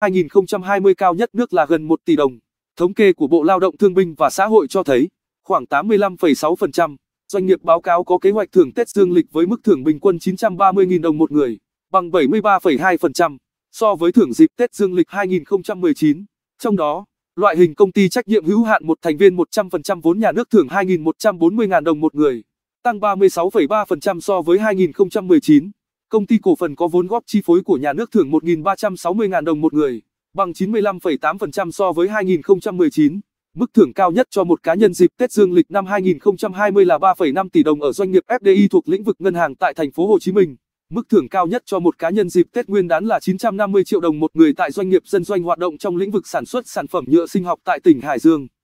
2020 cao nhất nước là gần 1 tỷ đồng. Thống kê của Bộ Lao động Thương binh và Xã hội cho thấy, khoảng 85,6%, doanh nghiệp báo cáo có kế hoạch thưởng Tết Dương lịch với mức thưởng bình quân 930.000 đồng một người, bằng 73,2% so với thưởng dịp Tết Dương lịch 2019. Trong đó, loại hình công ty trách nhiệm hữu hạn một thành viên 100% vốn nhà nước thưởng 2.140.000 đồng một người, tăng 36,3% so với 2019. Công ty cổ phần có vốn góp chi phối của nhà nước thưởng 1.360.000 đồng một người, bằng 95,8% so với 2019. Mức thưởng cao nhất cho một cá nhân dịp Tết Dương lịch năm 2020 là 3,5 tỷ đồng ở doanh nghiệp FDI thuộc lĩnh vực ngân hàng tại thành phố Hồ Chí Minh. Mức thưởng cao nhất cho một cá nhân dịp Tết Nguyên đán là 950 triệu đồng một người tại doanh nghiệp dân doanh hoạt động trong lĩnh vực sản xuất sản phẩm nhựa sinh học tại tỉnh Hải Dương.